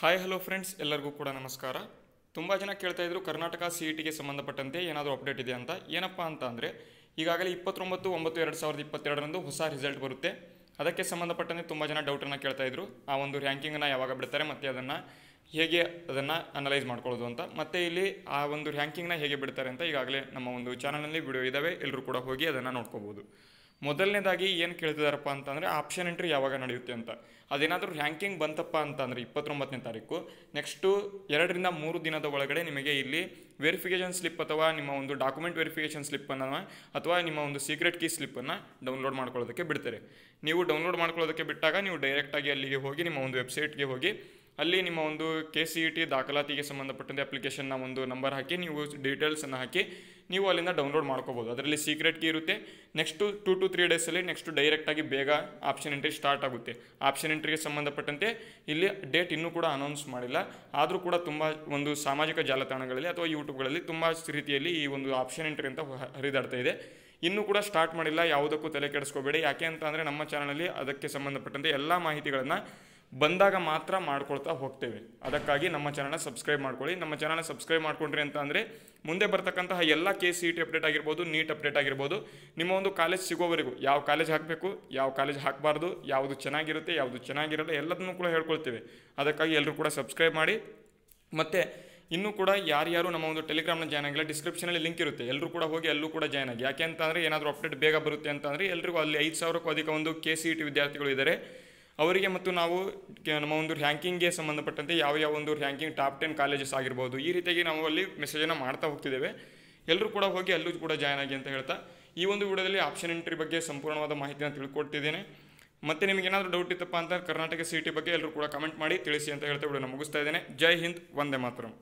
hi hello friends ಎಲ್ಲರಿಗೂ ಕೂಡ ನಮಸ್ಕಾರ ತುಂಬ ಜನ ಕೇಳ್ತಾ ಇದ್ರು ಕರ್ನಾಟಕ ಸಿ ಇ e ಟಿಗೆ ಸಂಬಂಧಪಟ್ಟಂತೆ ಏನಾದರೂ ಅಪ್ಡೇಟ್ ಇದೆ ಅಂತ ಏನಪ್ಪ ಅಂತ ಅಂದರೆ ಈಗಾಗಲೇ ಇಪ್ಪತ್ತೊಂಬತ್ತು ಒಂಬತ್ತು ಎರಡು ಸಾವಿರದ ಇಪ್ಪತ್ತೆರಡರಂದು ಹೊಸ ರಿಸಲ್ಟ್ ಬರುತ್ತೆ ಅದಕ್ಕೆ ಸಂಬಂಧಪಟ್ಟಂತೆ ತುಂಬ ಜನ ಡೌಟನ್ನು ಕೇಳ್ತಾ ಇದ್ರು ಆ ಒಂದು ರ್ಯಾಂಕಿಂಗನ್ನು ಯಾವಾಗ ಬಿಡ್ತಾರೆ ಮತ್ತು ಅದನ್ನು ಹೇಗೆ ಅದನ್ನು ಅನಲೈಸ್ ಮಾಡ್ಕೊಳ್ಳೋದು ಅಂತ ಮತ್ತು ಇಲ್ಲಿ ಆ ಒಂದು ರ್ಯಾಂಕಿಂಗ್ನ ಹೇಗೆ ಬಿಡ್ತಾರೆ ಅಂತ ಈಗಾಗಲೇ ನಮ್ಮ ಒಂದು ಚಾನಲ್ನಲ್ಲಿ ವಿಡಿಯೋ ಇದ್ದಾವೆ ಎಲ್ಲರೂ ಕೂಡ ಹೋಗಿ ಅದನ್ನು ನೋಡ್ಕೋಬೋದು ಮೊದಲನೇದಾಗಿ ಏನು ಕೇಳ್ತಿದಾರಪ್ಪ ಅಂತಂದರೆ ಆಪ್ಷನ್ ಎಂಟ್ರಿ ಯಾವಾಗ ನಡೆಯುತ್ತೆ ಅಂತ ಅದೇನಾದರೂ ರ್ಯಾಂಕಿಂಗ್ ಬಂತಪ್ಪ ಅಂತಂದರೆ ಇಪ್ಪತ್ತೊಂಬತ್ತನೇ ತಾರೀಕು ನೆಕ್ಸ್ಟು ಎರಡರಿಂದ ಮೂರು ದಿನದ ಒಳಗಡೆ ನಿಮಗೆ ಇಲ್ಲಿ ವೆರಿಫಿಕೇಷನ್ ಸ್ಲಿಪ್ ಅಥವಾ ನಿಮ್ಮ ಒಂದು ಡಾಕ್ಯುಮೆಂಟ್ ವೆರಿಫಿಕೇಷನ್ ಸ್ಲಿಪ್ಪನ್ನು ಅಥವಾ ನಿಮ್ಮ ಒಂದು ಸೀಕ್ರೆಟ್ ಕೀ ಸ್ಲಿಪ್ಪನ್ನು ಡೌನ್ಲೋಡ್ ಮಾಡ್ಕೊಳ್ಳೋದಕ್ಕೆ ಬಿಡ್ತಾರೆ ನೀವು ಡೌನ್ಲೋಡ್ ಮಾಡ್ಕೊಳ್ಳೋದಕ್ಕೆ ಬಿಟ್ಟಾಗ ನೀವು ಡೈರೆಕ್ಟಾಗಿ ಅಲ್ಲಿಗೆ ಹೋಗಿ ನಿಮ್ಮ ಒಂದು ವೆಬ್ಸೈಟ್ಗೆ ಹೋಗಿ ಅಲ್ಲಿ ನಿಮ್ಮ ಒಂದು ಕೆ ಸಿ ಇ ಟಿ ದಾಖಲಾತಿಗೆ ಸಂಬಂಧಪಟ್ಟಂತೆ ಅಪ್ಲಿಕೇಶನ್ನ ಒಂದು ನಂಬರ್ ಹಾಕಿ ನೀವು ಡೀಟೇಲ್ಸನ್ನು ಹಾಕಿ ನೀವು ಅಲ್ಲಿಂದ ಡೌನ್ಲೋಡ್ ಮಾಡ್ಕೋಬೋದು ಅದರಲ್ಲಿ ಸೀಕ್ರೆಟ್ ಕೀ ಇರುತ್ತೆ ನೆಕ್ಸ್ಟು ಟು ಟು ತ್ರೀ ಡೇಸಲ್ಲಿ ನೆಕ್ಸ್ಟು ಡೈರೆಕ್ಟಾಗಿ ಬೇಗ ಆಪ್ಷನ್ ಎಂಟ್ರಿ ಸ್ಟಾರ್ಟ್ ಆಗುತ್ತೆ ಆಪ್ಷನ್ ಎಂಟ್ರಿಗೆ ಸಂಬಂಧಪಟ್ಟಂತೆ ಇಲ್ಲಿ ಡೇಟ್ ಇನ್ನೂ ಕೂಡ ಅನೌನ್ಸ್ ಮಾಡಿಲ್ಲ ಆದರೂ ಕೂಡ ತುಂಬ ಒಂದು ಸಾಮಾಜಿಕ ಜಾಲತಾಣಗಳಲ್ಲಿ ಅಥವಾ ಯೂಟ್ಯೂಬ್ಗಳಲ್ಲಿ ತುಂಬ ರೀತಿಯಲ್ಲಿ ಈ ಒಂದು ಆಪ್ಷನ್ ಎಂಟ್ರಿ ಅಂತ ಹರಿದಾಡ್ತಾ ಇದೆ ಇನ್ನೂ ಕೂಡ ಸ್ಟಾರ್ಟ್ ಮಾಡಿಲ್ಲ ಯಾವುದಕ್ಕೂ ತಲೆ ಕೆಡಿಸ್ಕೋಬೇಡಿ ಯಾಕೆ ಅಂತ ಅಂದರೆ ನಮ್ಮ ಚಾನಲಲ್ಲಿ ಅದಕ್ಕೆ ಸಂಬಂಧಪಟ್ಟಂತೆ ಎಲ್ಲ ಮಾಹಿತಿಗಳನ್ನು ಬಂದಾಗ ಮಾತ್ರ ಮಾಡ್ಕೊಳ್ತಾ ಹೋಗ್ತೇವೆ ಅದಕ್ಕಾಗಿ ನಮ್ಮ ಚಾನಲ್ನ ಸಬ್ಸ್ಕ್ರೈಬ್ ಮಾಡ್ಕೊಳ್ಳಿ ನಮ್ಮ ಚಾನಲ್ನ ಸಬ್ಸ್ಕ್ರೈಬ್ ಮಾಡ್ಕೊಂಡ್ರಿ ಅಂತ ಅಂದರೆ ಮುಂದೆ ಬರ್ತಕ್ಕಂತಹ ಎಲ್ಲ ಕೆ ಸಿ ಟಿ ಅಪ್ಡೇಟ್ ಆಗಿರ್ಬೋದು ನೀಟ್ ಅಪ್ಡೇಟ್ ಆಗಿರ್ಬೋದು ನಿಮ್ಮ ಒಂದು ಕಾಲೇಜ್ ಸಿಗೋವರೆಗೂ ಯಾವ ಕಾಲೇಜ್ ಹಾಕಬೇಕು ಯಾವ ಕಾಲೇಜ್ ಹಾಕಬಾರ್ದು ಯಾವುದು ಚೆನ್ನಾಗಿರುತ್ತೆ ಯಾವುದು ಚೆನ್ನಾಗಿರಲ್ಲ ಎಲ್ಲದನ್ನು ಕೂಡ ಹೇಳ್ಕೊಳ್ತೇವೆ ಅದಕ್ಕಾಗಿ ಎಲ್ಲರೂ ಕೂಡ ಸಬ್ಸ್ಕ್ರೈಬ್ ಮಾಡಿ ಮತ್ತು ಇನ್ನೂ ಕೂಡ ಯಾರ್ಯಾರು ನಮ್ಮ ಒಂದು ಟೆಲಿಗ್ರಾಮ್ನ ಜಾಯ್ನ್ ಆಗಿಲ್ಲ ಡಿಸ್ಕ್ರಿಪ್ಷನಲ್ಲಿ ಲಿಂಕ್ ಇರುತ್ತೆ ಎಲ್ಲರೂ ಕೂಡ ಹೋಗಿ ಅಲ್ಲೂ ಕೂಡ ಜಾಯ್ನ್ ಆಗಿ ಯಾಕೆ ಅಂತಂದರೆ ಏನಾದರೂ ಅಪ್ಡೇಟ್ ಬೇಗ ಬರುತ್ತೆ ಅಂತಂದರೆ ಎಲ್ಲರಿಗೂ ಅಲ್ಲಿ ಐದು ಸಾವಿರಕ್ಕೂ ಅಧಿಕ ಒಂದು ಕೆ ಸಿ ಇ ಟಿ ವಿದ್ಯಾರ್ಥಿಗಳು ಇದ್ದಾರೆ ಅವರಿಗೆ ಮತ್ತು ನಾವು ನಮ್ಮ ಒಂದು ರ್ಯಾಂಕಿಂಗ್ಗೆ ಸಂಬಂಧಪಟ್ಟಂತೆ ಯಾವ ಯಾವ ಒಂದು ರ್ಯಾಂಕಿಂಗ್ ಟಾಪ್ ಟೆನ್ ಕಾಲೇಜಸ್ ಆಗಿರ್ಬೋದು ಈ ರೀತಿಯಾಗಿ ನಾವು ಅಲ್ಲಿ ಮೆಸೇಜನ್ನು ಮಾಡ್ತಾ ಹೋಗ್ತಿದ್ದೇವೆ ಎಲ್ಲರೂ ಕೂಡ ಹೋಗಿ ಅಲ್ಲೂ ಕೂಡ ಜಾಯ್ನ್ ಆಗಿ ಅಂತ ಹೇಳ್ತಾ ಈ ಒಂದು ವಿಡಿಯೋದಲ್ಲಿ ಆಪ್ಷನ್ ಎಂಟ್ರಿ ಬಗ್ಗೆ ಸಂಪೂರ್ಣವಾದ ಮಾಹಿತಿಯನ್ನು ತಿಳ್ಕೊಡ್ತಿದ್ದೇನೆ ಮತ್ತೆ ನಿಮಗೇನಾದರೂ ಡೌಟ್ ಇತ್ತಪ್ಪ ಅಂತ ಕರ್ನಾಟಕ ಸಿಟಿ ಬಗ್ಗೆ ಎಲ್ಲರೂ ಕೂಡ ಕಮೆಂಟ್ ಮಾಡಿ ತಿಳಿಸಿ ಅಂತ ಹೇಳ್ತಾ ವಿಡಿಯೋನ ಮುಗಿಸ್ತಾ ಇದ್ದೇನೆ ಜೈ ಹಿಂದ್ ವಂದೇ ಮಾತರಂ